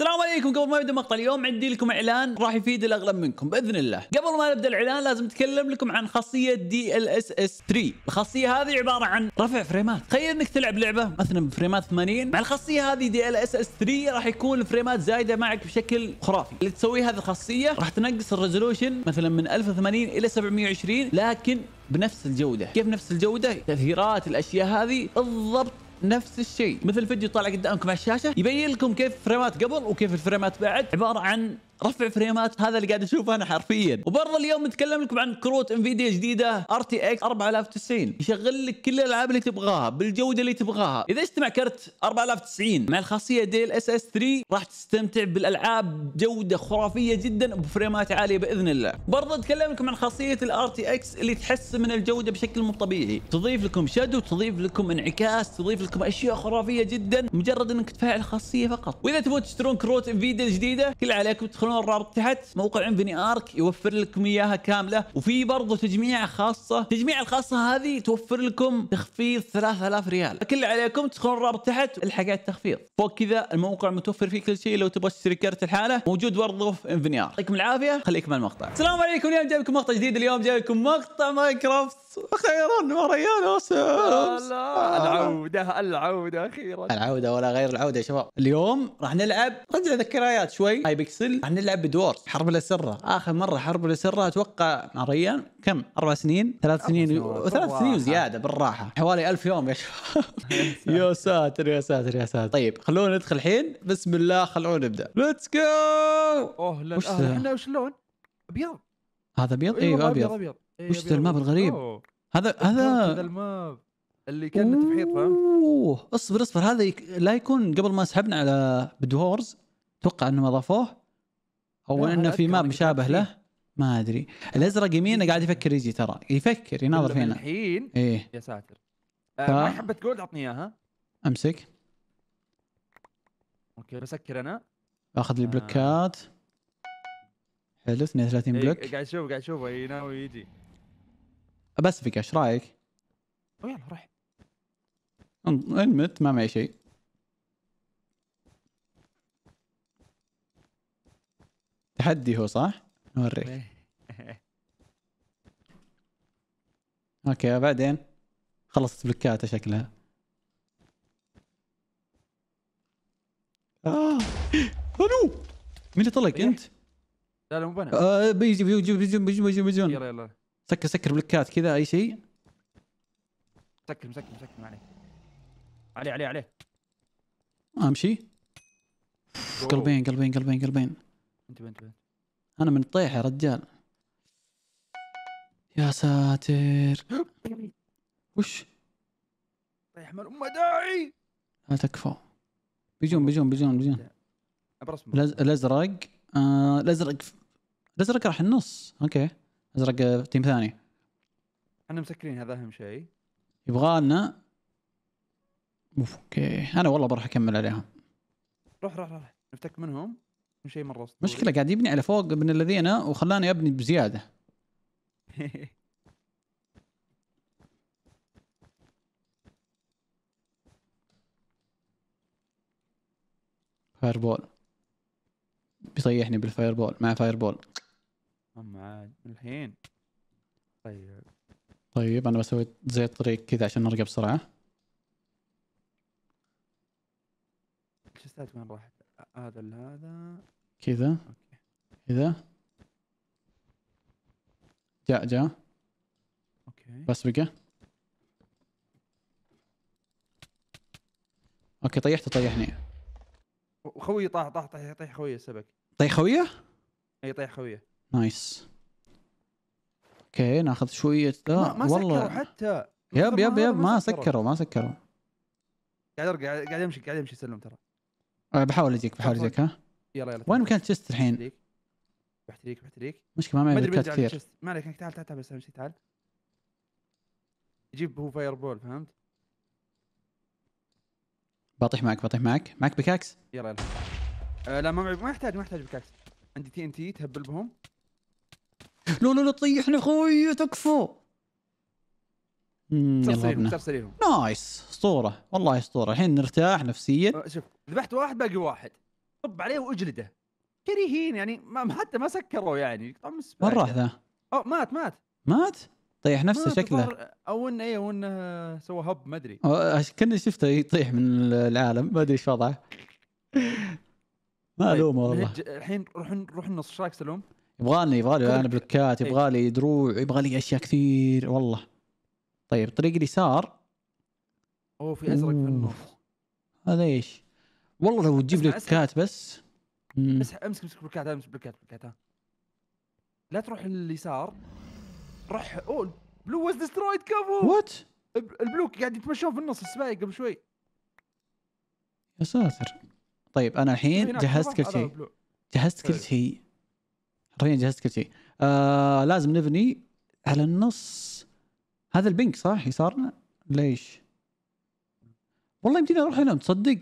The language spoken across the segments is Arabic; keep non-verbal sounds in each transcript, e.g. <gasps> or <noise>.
السلام عليكم قبل ما يبدا مقطع اليوم عندي لكم اعلان راح يفيد الاغلب منكم باذن الله قبل ما نبدا الاعلان لازم اتكلم لكم عن خاصيه دي ال اس اس 3 الخاصيه هذه عباره عن رفع فريمات تخيل انك تلعب لعبه مثلا بفريمات 80 مع الخاصيه هذه دي ال اس اس 3 راح يكون الفريمات زايده معك بشكل خرافي اللي تسويه هذه الخاصيه راح تنقص الريزولوشن مثلا من 1080 الى 720 لكن بنفس الجوده كيف نفس الجوده تاثيرات الاشياء هذه بالضبط نفس الشيء مثل فيديو طالع قدامكم على الشاشه يبين لكم كيف فريمات قبل وكيف الفريمات بعد عباره عن رفع فريمات هذا اللي قاعد اشوفه انا حرفيا وبرضه اليوم نتكلم لكم عن كروت انفيديا جديده ار تي اكس 4090 يشغل لك كل الالعاب اللي تبغاها بالجوده اللي تبغاها اذا اجتمع كرت 4090 مع الخاصيه دي ال اس اس 3 راح تستمتع بالالعاب بجوده خرافيه جدا وبفريمات عاليه باذن الله برضه نتكلم لكم عن خاصيه الار تي اكس اللي تحسن من الجوده بشكل مو طبيعي تضيف لكم شادو تضيف لكم انعكاس تضيف لكم اشياء خرافيه جدا مجرد انك تفعل الخاصيه فقط واذا تبون تشترون كروت انفيديا الجديده كل عليكم تدخلون تدخلون الرابط تحت موقع انفني ارك يوفر لكم اياها كامله وفي برضه تجميع خاصه التجميعه الخاصه هذه توفر لكم تخفيض 3000 ريال كل اللي عليكم تدخلون الرابط تحت الحاجات التخفيض فوق كذا الموقع متوفر فيه كل شيء لو تبغى تشتري كرت الحاله موجود برضه في انفني ارك يعطيكم العافيه خليكم مع المقطع السلام عليكم اليوم جايبكم مقطع جديد اليوم جايبكم مقطع ماينكرافت اخيرا وريانا لا آه. العوده العوده اخيرا العوده ولا غير العوده يا شباب اليوم راح نلعب رجع ذكريات شوي هاي بيكسل راح نلعب بدور حرب الاسره اخر مره حرب الاسره اتوقع مع ريان كم اربع سنين ثلاث سنين وثلاث سنين وزياده بالراحه حوالي ألف يوم يا شباب <laughs> يا ساتر يا ساتر يا ساتر طيب خلونا ندخل الحين بسم الله خلونا نبدا ليتس جو اوه لا آه، احنا وشلون ابيض هذا ابيض ايوه إيه، ابيض ابيض وش إيه، ذا الماب الغريب؟ أوه. هذا هذا هذا الماب اللي كانت بحيط فهمت؟ اوه اصبر اصبر هذا يك... لا يكون قبل ما سحبنا على بدهورز اتوقع انهم اضافوه او انه في ماب مشابه له ما ادري الازرق يمينه قاعد يفكر يجي ترى يفكر يناظر فينا الحين ايه يا ساتر آه، ف... ما حبه جولد عطني اياها امسك اوكي بسكر انا اخذ لي بلوكات آه. حلو 32 إيه، بلوك قاعد اشوف قاعد اشوفه إيه، ناوي يجي بس فيك ايش رايك؟ يلا روح انمت ما معي شيء تحدي هو صح؟ اوريك إيه. اوكي بعدين خلصت بلوكاته شكلها اه الو مين اللي طلق انت؟ لا لا مو بنا آه، بيجي بيجي بيجي بيجي بيجي بيجي يلا يلا سكر سكر بلوكات كذا اي شيء سكر مسكر مسكر ما عليه عليه عليه عليه امشي قلبين قلبين قلبين قلبين انتبه انتبه انا من طيح يا رجال يا ساتر <gasps> وش طيح من امه داعي لا تكفى بيجون بيجون بيجون بيجون الازرق آه، الازرق الازرق راح النص اوكي ازرق آه، تيم ثاني احنا مسكرين هذا اهم شيء يبغى لنا اوكي انا والله بروح اكمل عليهم روح روح روح نفتك منهم من شيء مره اسطوري مشكله قاعد يبني على فوق من الذين وخلاني ابني بزياده فاير بول بيطيحني بالفاير بول مع فاير بول أم عاد الحين طيب طيب أنا بسوي زي الطريق كذا عشان نرقى بسرعة الجسات وين راحت؟ هذا لهذا كذا كذا جاء جاء اوكي بس بقى اوكي طيحته طيحني وخوي طاح طاح طيح طيح خويه سبك طيح خويه؟ اي طيح خويه نايس اوكي ناخذ شويه لا ما والله سكروا حتى يب يب يب ما سكروا ما سكروا قاعد ارجع قاعد امشي قاعد امشي سلم ترى أه، بحاول اجيك بحاول اجيك ها يلا يلا وين مكان تشست الحين؟ بحتريك بحتريك مشكله ما معي مكان كثير ما عليك تعال تعال تعال بس امشي تعال يجيب هو فاير بول فهمت؟ بطيح معك بطيح معك معك بكاكس يلا يلا آه لا ما معي ما يحتاج ما يحتاج بكاكس عندي تي ان تي تهبل بهم لا لا لا طيحنا اخوي تكفو تفصيلهم نايس اسطوره والله اسطوره الحين نرتاح نفسيا آه، شوف ذبحت واحد باقي واحد طب عليه واجلده كريهين يعني ما حتى ما سكروا يعني وين راح ذا؟ اوه مات مات مات طيح نفسه شكله او انه ايه او انه سوى هب ما ادري آه، آه، كنا شفته يطيح من العالم ما ادري ايش وضعه طيب، ما الومه والله الحين نروح نروح نص ايش رايك سلوم؟ يبغالي يبغالي انا بلوكات إيه. يبغالي دروع يبغالي اشياء كثير والله طيب طريق اليسار اوه في ازرق في النور هذا ايش؟ والله لو تجيب بلوكات بس بس امسك امسك بلوكات امسك بلوكات بلوكات لا تروح اليسار روح اوه بلو واز ديسترويد كفو وات البلوك قاعد يتمشون في النص السبايك قبل شوي يا ساتر طيب انا الحين جهزت كل إيه. شيء جهزت كل شيء حرفيا طيب، يعني جهزت كل شيء آه لازم نبني على النص هذا البنك صح يسارنا ليش والله يمديني اروح هنا تصدق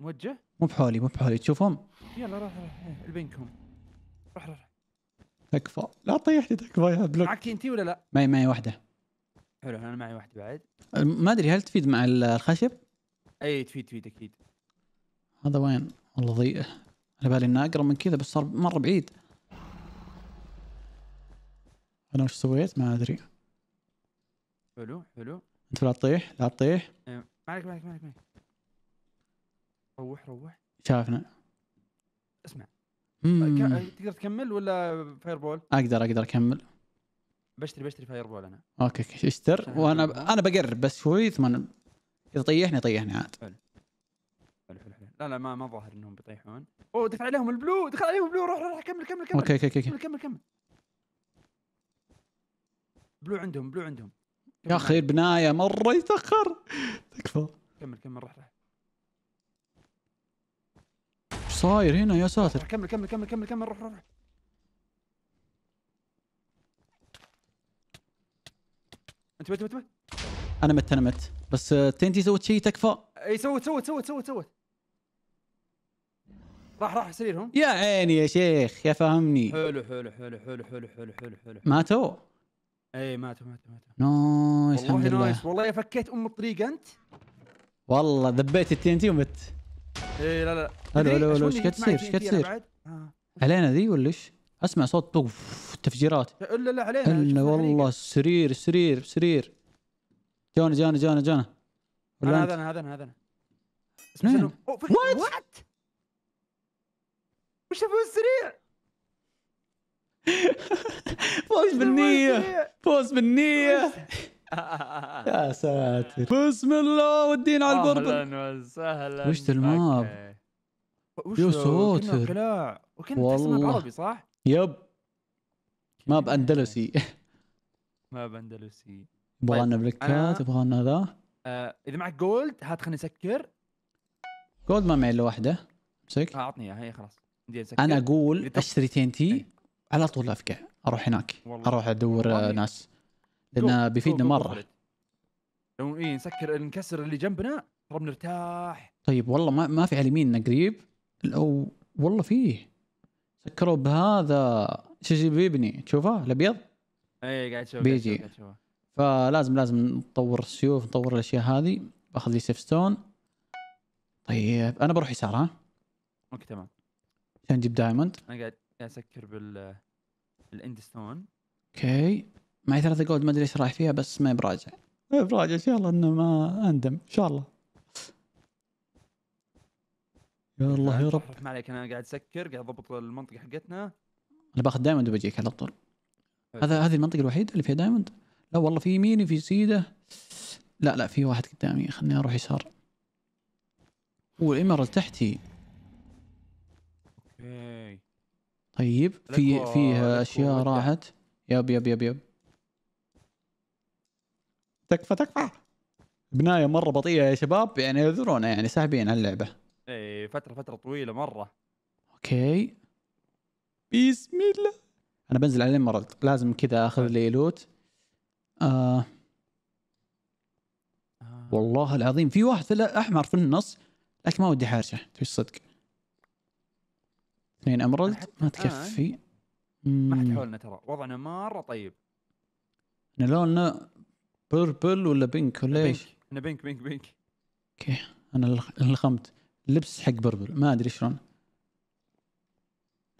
موجه مو بحولي مو بحولي تشوفهم يلا روح روح إيه، البنك هم روح روح تكفى لا طيحني تكفى يا بلوك معك انت ولا لا؟ معي معي واحده حلو انا معي واحده بعد ما ادري هل تفيد مع الخشب؟ اي تفيد تفيد اكيد هذا وين؟ والله ضيقه على بالي انه اقرب من كذا بس صار مره بعيد انا وش سويت ما ادري حلو حلو انت لا تطيح لا تطيح إيه، ما عليك ما عليك ما عليك روح روح شافنا اسمع تقدر تكمل ولا فاير بول؟ اقدر اقدر اكمل بشتري بشتري فاير بول انا اوكي اشتر وانا انا بقرب بس شوي ثم اذا طيحني طيحني عاد حلو لا لا ما ما ظاهر انهم بيطيحون اوه دخل عليهم البلو دخل عليهم البلو روح روح كمل كمل كمل اوكي اوكي كمل كمل كمل بلو عندهم بلو عندهم يا اخي بنايه مره يتاخر تكفى كمل كمل روح روح ايش صاير هنا يا ساتر كمل كمل كمل كمل كمل روح روح انت مت مت مت انا مت انا مت بس آه، تنتي سوت شيء تكفى اي سوت سوت سوت سوت سوت راح راح سريرهم يا عيني يا شيخ يا فهمني حلو حلو حلو حلو حلو حلو حلو حلو ماتوا اي ماتوا ماتوا ماتوا نايس الحمد لله نايس والله فكيت ام الطريق انت والله ذبيت التي ان تي ومت اي لا لا حلو حلو حلو ايش قاعد تصير ايش قاعد تصير؟ آه. علينا ذي ولا ايش؟ اسمع صوت طوف تفجيرات الا لا علينا الا والله السرير السرير سرير جانا جانا جانا جانا هذا انا هذا انا هذا انا وات مش <laughs> فوز سريع فوز بالنية فوز بالنية <laughs> يا ساتر بسم الله ودينا على البرد اهلا وسهلا وش ذا الماب يا ساتر وكنت تحسبها بعربي صح؟ يب ماب اندلسي <laughs> ماب اندلسي يبغى لنا طيب، بلكات يبغى لنا ذا آه، اذا معك جولد هات خليني اسكر جولد ما معي الا واحده امسك اعطني اياها هي خلاص انا اقول اشتري تي ان تي على طول افقع اروح هناك اروح ادور والله. ناس لان بيفيدنا مره لو اي نسكر نكسر اللي جنبنا ترى بنرتاح طيب والله ما ما في على يميننا قريب لو والله فيه سكروا بهذا شو بيبني تشوفه الابيض؟ اي قاعد تشوفه بيجي قاعد شوف. فلازم لازم نطور السيوف نطور الاشياء هذه باخذ لي سيف ستون طيب انا بروح يسار ها؟ اوكي تمام عشان نجيب دايموند انا قاعد قاعد اسكر بال بالاندستون اوكي معي ثلاثة جولد ما ادري ايش رايح فيها بس ما براجع ما براجع ان شاء الله انه ما اندم ان شاء الله يا الله يا رب ما عليك انا قاعد اسكر قاعد اضبط المنطقة حقتنا انا باخذ دايموند وبجيك على طول هذا هذه المنطقة الوحيدة اللي فيها دايموند لا والله في يمين في سيده لا لا في واحد قدامي خليني اروح يسار والإمارة تحتي طيب في فيها اشياء راحت يب يب يب يب تكفى تكفى بنايه مره بطيئه يا شباب يعني اعذرونا يعني ساحبين على اللعبه اي فتره فتره طويله مره اوكي بسم الله انا بنزل على الامارات لازم كذا اخذ طيب. لي لوت آه. آه. والله العظيم في واحد احمر في النص لكن ما ودي حارشه في الصدق اثنين امرلد ما تكفي آه، ما حد حولنا ترى وضعنا مره طيب احنا لوننا بيربل ولا بينك ولا ايش؟ انا بينك بينك بينك اوكي انا لخمت لبس حق بربل ما ادري شلون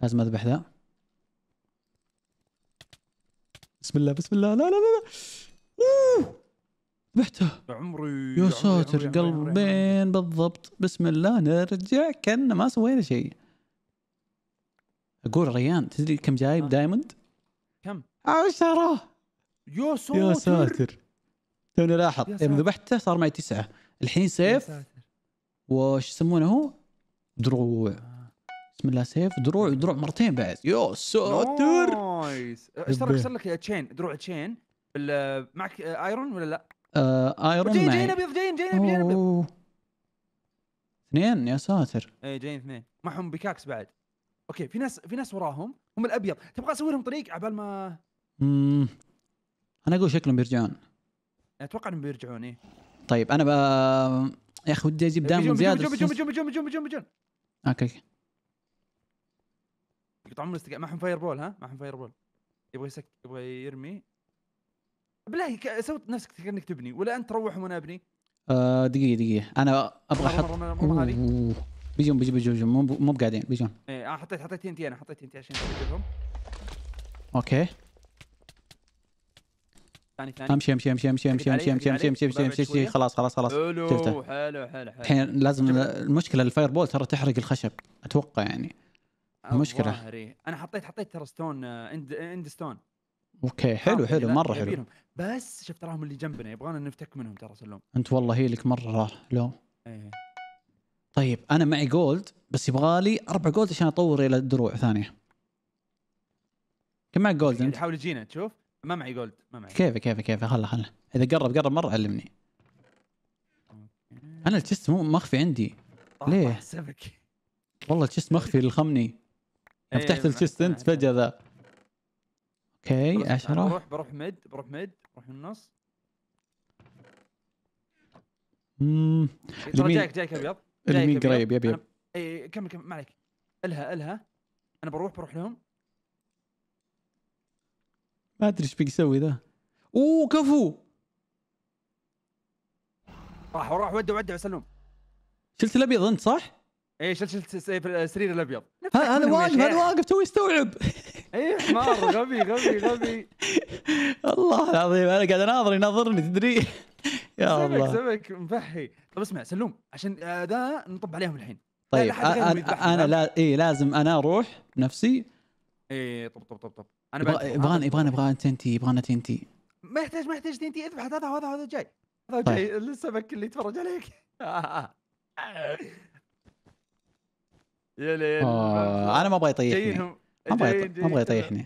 لازم اذبح ذا بسم الله بسم الله لا لا لا لا ذبحته عمري يا ساتر قلبين بالضبط بسم الله نرجع كنا ما سوينا شيء اقول ريان تدري كم جايب آه. دايموند؟ كم؟ عشرة آه، يا ساتر يا ساتر توني لاحظ يوم إيه، ذبحته صار معي تسعة الحين سيف وش يسمونه هو؟ دروع آه. بسم الله سيف دروع دروع مرتين بعد يا ساتر نايس ايش صار لك تشين دروع تشين معك ايرون ولا لا؟ آه ايرون جايين جايين ابيض جايين جايين ابيض جايين ابيض اثنين يا ساتر اي جايين اثنين معهم بيكاكس بعد اوكي في ناس في ناس وراهم هم الابيض تبغى اسوي لهم طريق عبال ما امم انا اقول شكلهم بيرجعون اتوقع انهم بيرجعون ايه طيب انا ب... يا اخي ودي اجيب دام زياده بيجون بيجون بيجون بيجون بيجون بيجون بيجون اوكي اوكي يقطعون معهم فاير بول ها معهم فاير بول يبغى يسك يبغى يرمي بالله سوي نفسك كانك تبني ولا انت تروح وانا ابني آه دقيقه دقيقه انا ابغى احط بيجون بيجون بيجون بيجون مو بقاعدين بيجون ايه آه، انا حطيت حطيت تنتي انا حطيت تنتي عشان تجيبهم اوكي ثاني ثاني امشي امشي امشي امشي امشي امشي امشي امشي امشي امشي امشي امشي خلاص خلاص خلاص حلو حلو حلو حلو الحين لازم المشكله الفاير بول ترى تحرق الخشب اتوقع يعني المشكله انا حطيت حطيت ترى ستون آه، اند اند ستون اوكي حلو حلو مره حلو بس شفت تراهم اللي جنبنا يبغانا نفتك منهم ترى سلوم انت والله هيلك مره لو ايه طيب انا معي جولد بس يبغالي اربع جولد عشان اطور الى دروع ثانيه كم معك جولد انت؟ حاول تجينا تشوف ما معي جولد ما معي كيف كيف كيف خله خله اذا قرب قرب مره علمني انا التشست مو مخفي عندي ليه؟ والله التشست مخفي للخمني إيه، فتحت التشست انت فجاه ذا اوكي 10 بروح بروح ميد بروح ميد بروح النص اممم طيب، جايك جايك ابيض اللي مين قريب يبي يب اي كمل كمل ما عليك الها الها انا بروح بروح لهم ما ادري ايش بيسوي ذا اوه كفو راح وراح ودع ودع وسلم شلت الابيض انت صح؟ اي شلت شلت السرير الابيض انا واقف انا واقف تو يستوعب اي حمار غبي غبي غبي <laughs> الله العظيم انا قاعد اناظر يناظرني تدري يا الله سمك مفحي طب اسمع سلوم عشان ذا آه، نطب عليهم الحين طيب نعم؟ لا أنا, انا لا اي لازم انا اروح بنفسي اي طب طب طب طب انا يبغانا يبغانا يبغانا تنتي يبغانا تنتي ما يحتاج ما يحتاج تنتي اذبح هذا هذا هذا جاي هذا طيب. جاي السمك اللي يتفرج عليك <laughs> يا ليل آه، انا ما ابغى يطيحني ما ابغى ما ابغى يطيحني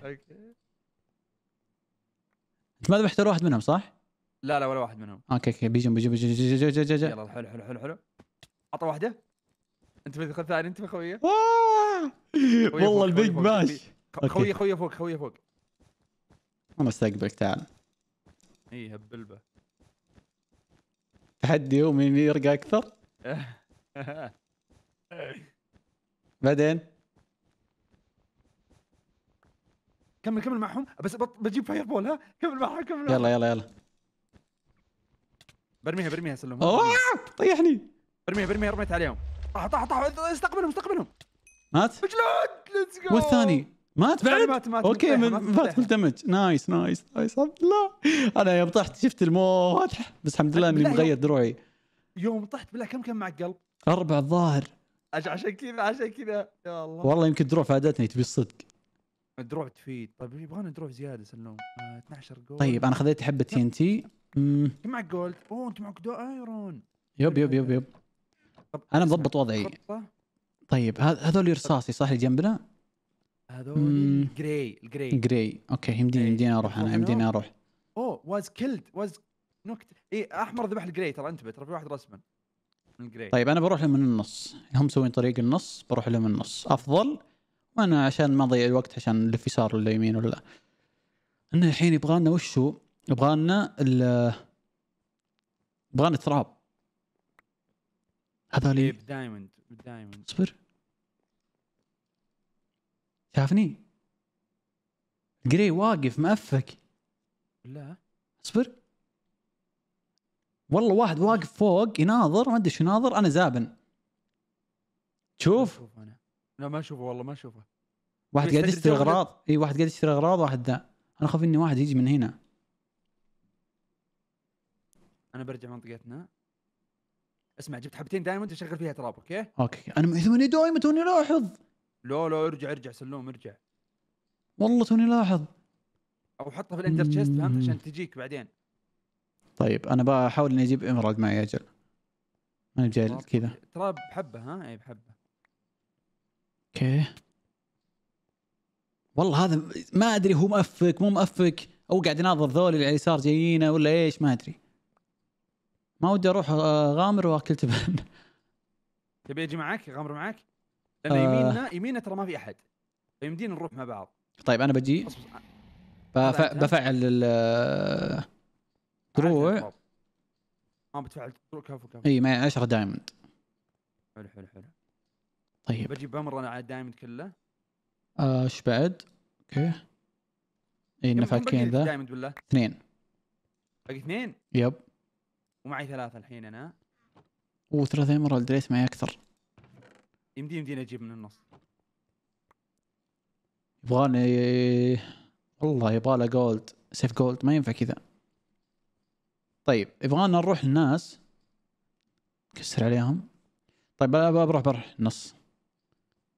انت ما ذبحت واحد منهم صح؟ لا لا ولا واحد منهم اوكي اوكي بيجون بيجون بيجون يلا حلو حلو حلو حلو عطى واحده انت خذ ثاني انت آه! خويه والله البيج باش خويه خويه فوق خويه فوق انا بستقبلك تعال اي هبل به تحدي ومين يرقى اكثر <laughs> بعدين كمل كمل معهم بس بجيب فاير بول ها كمل معهم كمل معهم. يلا يلا يلا برميها برميها سلم طيحني برميها برميها رميت عليهم طاح طاح طاح استقبلهم استقبلهم مات مجلود ليتس جو والثاني مات بعد؟ مات مات اوكي مات كل دمج نايس نايس نايس الحمد لله انا يوم طحت شفت الموت بس الحمد لله اني مغير دروعي يوم طحت بالله كم كان معك قلب؟ اربع الظاهر عشان كذا عشان كذا يا الله والله يمكن دروع فادتني تبي الصدق الدروع تفيد طيب يبغانا دروع زياده سلوم 12 آه، جول طيب انا خذيت حبه تي ان تي انت معك جولد اوه انت معك دو ايرون يب يب يب يب انا مضبط وضعي طيب هذول رصاصي صح اللي جنبنا؟ هذول جراي الجراي جراي اوكي يمديني إيه، يمديني اروح انا يمديني اروح اوه واز كيلد واز نوكت اي احمر ذبح الجراي ترى انتبه ترى في واحد رسما من الجراي طيب انا بروح لهم من النص هم مسوين طريق النص بروح لهم من النص افضل وانا عشان ما اضيع الوقت عشان نلف يسار ولا يمين ولا انه الحين يبغى لنا وش هو؟ يبغى لنا يبغى لنا التراب هذا لي إيه، دايموند اصبر شافني جري واقف مأفك لا اصبر والله واحد واقف فوق يناظر ما ادري شو يناظر انا زابن تشوف انا لا ما اشوفه والله ما اشوفه واحد قاعد يشتري اغراض اي واحد قاعد يشتري اغراض واحد ذا انا خاف اني واحد يجي من هنا انا برجع منطقتنا اسمع جبت حبتين دائما تشغل فيها تراب اوكي؟ اوكي انا معي دايما توني لاحظ لا لا ارجع ارجع سلوم ارجع والله توني لاحظ او حطها في الاندر تشيست فهمت عشان تجيك بعدين طيب انا بحاول اني اجيب ايمرالد معي اجل انا بجاي كذا تراب بحبه ها اي بحبه اوكي والله هذا ما ادري هو مأفك مو مأفك او قاعد يناظر ذول اللي على اليسار جايينه ولا ايش ما ادري ما ودي اروح آه، غامر واكل تبن تبي اجي معك غامر معك؟ لان آه يميننا يميننا ترى ما في احد فيمدينا نروح مع بعض طيب انا بجي آه. بف... بفعل ال آه، دروع ما بتفعل دروع كفو كفو اي معي 10 دايموند حلو حلو حلو طيب بجيب بمر انا على الدايموند كله ايش آه بعد؟ اوكي اي فاكين ذا دايموند اثنين باقي اثنين؟ يب ومعي ثلاثة الحين أنا وثلاثة إمرالد ليت معي أكثر يمدي يمدي أجيب من النص يبغاني والله يبغى جولد سيف جولد ما ينفع كذا طيب يبغانا نروح للناس كسر عليهم طيب بروح بروح النص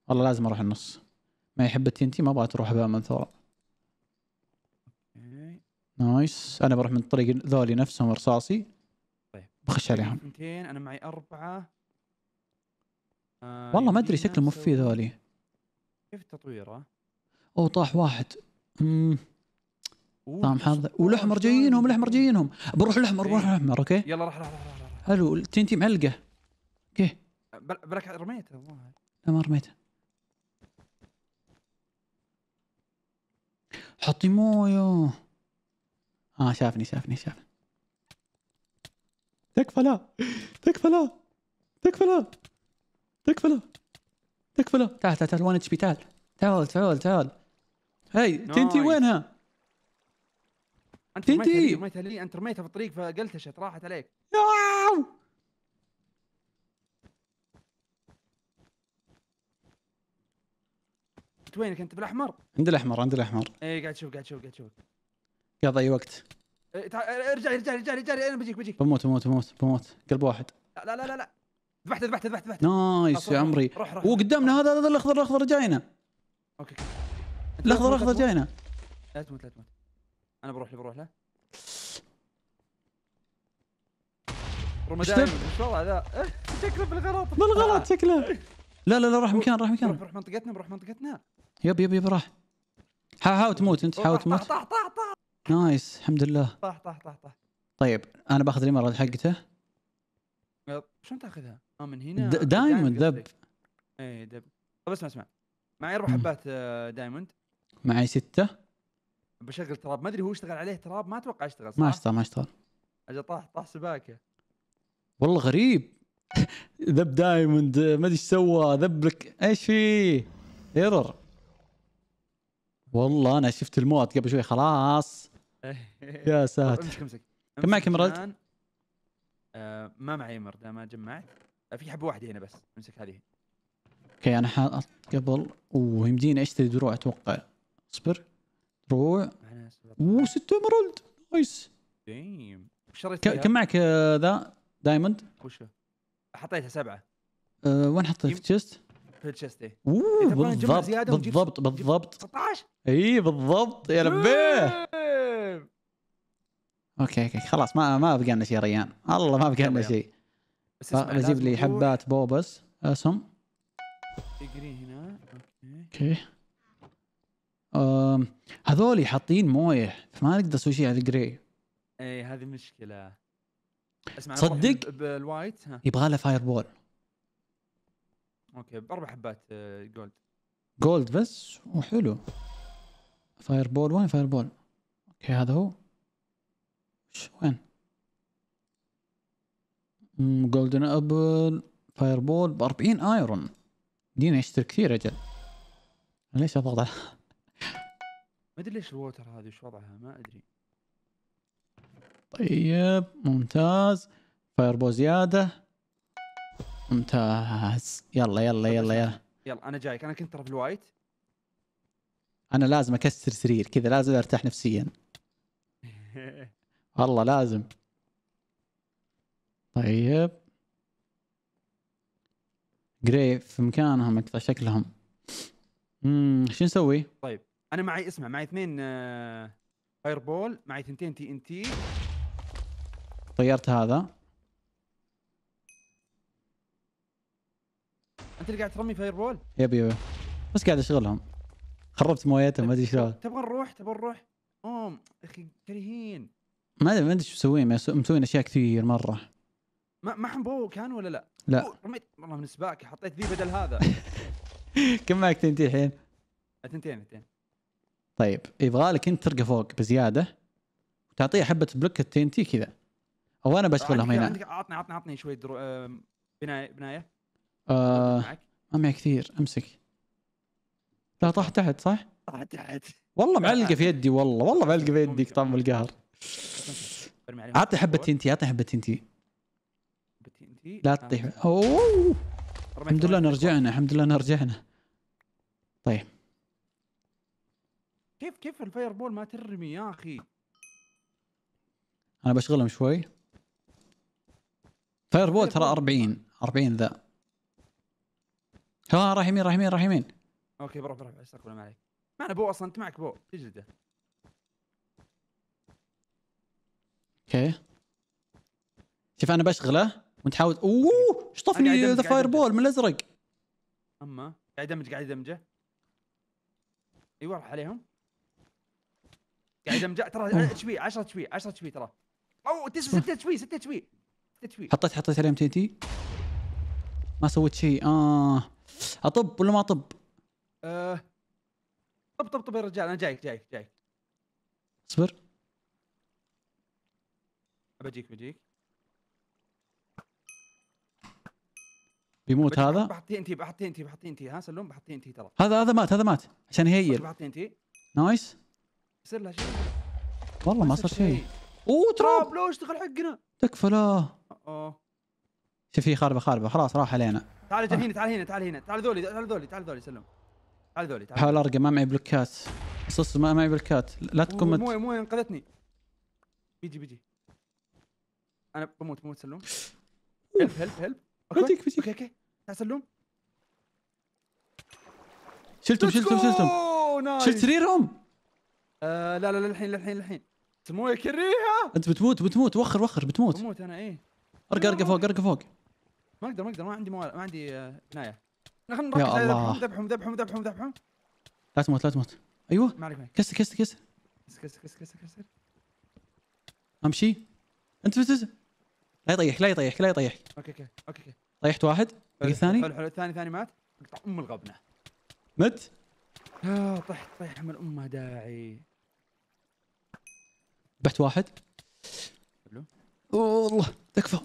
والله لازم اروح النص ما يحب التينتي ما ابغى تروح بها منثوره نايس انا بروح من طريق ذولي نفسهم رصاصي بخش عليهم 200 انا معي اربعه آه والله ما ادري شكله مو في ذولي كيف تطويره؟ او طاح واحد امم طعم حظ والاحمر جايينهم الاحمر جايينهم بنروح الاحمر بنروح إيه. الاحمر اوكي يلا راح راح راح حلو التنتي معلقه اوكي بلاك رميته لا ما رميته حطي مويه اه شافني شافني شافني تكفى لا تكفى لا تكفى لا تكفى لا تكفى لا تعال تعال تعال 1 اتش بي تعال تعال تعال تعال هاي تنتي وينها؟ انت تنتي رميتها لي انت رميتها في الطريق فقلتشت راحت عليك انت وينك انت بالاحمر؟ عند الاحمر عند الاحمر اي قاعد تشوف قاعد تشوف قاعد تشوف قاعد اي وقت ارجع إيه، إيه، إيه، ارجع ارجع ارجع انا بجيك بجيك بموت بموت بموت بموت قلب واحد لا لا لا لا ذبحته ذبحته ذبحته ذبحته نايس يا عمري روح روح وقدامنا هذا هذا الاخضر الاخضر جاينا اوكي الاخضر الاخضر جاينا لا تموت لا تموت انا بروح له بروح له رمضان ايش والله شكله بالغلط بالغلط آه. شكله لا لا لا راح مكان راح مكان بروح منطقتنا بروح منطقتنا يب يب يب راح حاول تموت انت حاول تموت طاح طاح طاح نايس الحمد لله طاح طاح طاح طاح طيب انا باخذ الامارات حقته شلون تاخذها؟ اه من هنا دايموند ذب اي ذب طب اسمع اسمع معي اربع حبات آه، دايموند معي سته بشغل تراب ما ادري هو اشتغل عليه تراب ما اتوقع اشتغل صح؟ ما اشتغل ما اشتغل اجل طاح طاح سباكه والله غريب <laughs> ذب دايموند ما ادري ايش سوى ذب لك ايش فيه؟ ايرور والله انا شفت الموت قبل شوي خلاص إيه. يا ساتر امسك امسك كم معك مرد؟ آه، ما معي مرد ما جمعت آه، في حبه واحده هنا بس امسك هذه اوكي انا حاط قبل ويمديني اشتري دروع اتوقع اصبر دروع اوه 6 مرولد نايس دايم كم معك آه، ذا دايموند؟ وشو؟ حطيتها سبعه وين حطيت في الشيست؟ في الشيست اي اوه بالضبط بالضبط بالضبط 16 اي بالضبط يا لبيه اوكي اوكي خلاص ما ما بقى لنا شيء ريان الله ما بقى لنا شيء بجيب لي حبات بوبس اسهم اقري هنا اوكي اوكي هذول حاطين مويه فما نقدر نسوي شيء على الجري اي هذه مشكله اسمع تصدق بالوايت يبغى له فاير بول اوكي باربع حبات جولد آه، جولد بس وحلو فاير بول وين فاير بول اوكي هذا هو شو وين جولدن ابل فاير بول ب 40 ايرون دينا يشتري كثير اجل ليش اضغط على ما ادري ليش الووتر هذه وش وضعها ما ادري طيب ممتاز فاير بول زياده ممتاز يلا يلا طيب، يلا يلا يلا انا جايك انا كنت ترى في الوايت انا لازم اكسر سرير كذا لازم ارتاح نفسيا الله لازم طيب جري في مكانهم اقطع شكلهم امم شو نسوي؟ طيب انا معي اسمع معي اثنين فاير آه، بول معي ثنتين تي ان تي طيرت هذا انت اللي قاعد ترمي فاير بول؟ يب يب بس قاعد اشغلهم خربت مويتهم ما ادري شلون تبغى نروح تبغى نروح اوم اخي كريهين ما ادري ما ادري شو مسوين مسوين اشياء كثير مره ما ما حنبوه كان ولا لا؟ لا رميت والله من سباكه حطيت ذي بدل هذا <laughs> كم معك تنتين الحين؟ تنتين تنتين طيب يبغى لك انت ترقى فوق بزياده وتعطيه حبه بلوك تي كذا او انا بشغلهم هنا عطني عطني عطني, شوي درو... بنايه بنايه آه، ما معي كثير امسك لا طاح تحت صح؟ طاح تحت والله معلقه في يدي والله والله معلقه في يدي طعم القهر اعطي حبه تنتي اعطي حبه تنتي لا تطيح اوه الحمد لله نرجعنا الحمد لله نرجعنا طيب كيف كيف الفاير بول ما ترمي يا اخي انا بشغلهم شوي فاير بول ترى 40 40 ذا ها راح يمين راح يمين راح يمين اوكي بروح بروح استغفر ما عليك معنا بو اصلا انت معك بو تجلده اوكي شوف انا بشغله وانت حاول اوه شطفني ذا فاير بول من الازرق اما قاعد يدمج قاعد يدمجه ايوه راح عليهم قاعد يدمجه ترى اتش بي 10 اتش بي 10 اتش بي ترى او 6 اتش بي 6 اتش بي 6 اتش بي حطيت حطيت عليهم تي تي ما سويت شيء اه اطب ولا ما اطب؟ أه... طب طب طب يا رجال انا جايك جايك جايك اصبر بجيك بجيك بيموت هذا بحطيه تي بحطيه تي بحطيه تي ها سلوم بحطيه تي ترى هذا هذا مات هذا مات عشان يهيل بحطيه تي نايس يصير له شيء والله ما صار شيء اوه تراب لو اشتغل حقنا تكفى لا اوه شوف في خاربه خاربه خلاص راح علينا تعال هنا تعال هنا تعال هنا تعال ذولي تعال ذولي تعال ذولي سلم تعال ذولي تعال حاول ارقى ما معي بلوكات صص ما معي بلوكات لا تكون مويه مويه انقذتني بيجي بيجي انا بموت بموت سلوم هلب هلب هلب اوكي فيتيك اوكي اوكي تعال سلوم شلتهم شلتهم شلتهم شلت سريرهم آه، لا لا للحين للحين للحين سمو كريها انت بتموت بتموت وخر وخر بتموت بموت انا ايه ارقى ارقى فوق ارقى فوق ما اقدر ما اقدر ما عندي موال ما عندي عنايه آه، خلنا نروح يا الله ذبحهم ذبحهم ذبحهم ذبحهم لا تموت لا تموت ايوه ما عليك كسر كسر كسر كسر كسر كسر كسر امشي انت بتز لا يطيح لا يطيح لا يطيح اوكي اوكي اوكي طيحت واحد باقي الثاني حلو حلو الثاني ثاني مات ام الغبنه مت؟ اه طحت طيح من امه داعي ذبحت واحد حلو والله تكفى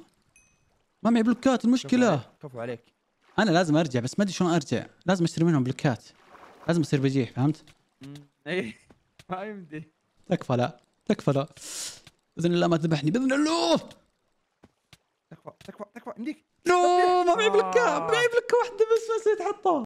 ما معي بلوكات المشكله كفو عليك انا لازم ارجع بس ما ادري شلون ارجع لازم اشتري منهم بلوكات لازم اصير بجيح فهمت؟ اي <laughs> ما يمدي تكفى لا تكفى لا باذن الله ما تذبحني باذن الله تكفى تكفى تكفى يمديك نو ما معي بلكه معي بلكه واحده بس نسيت حطها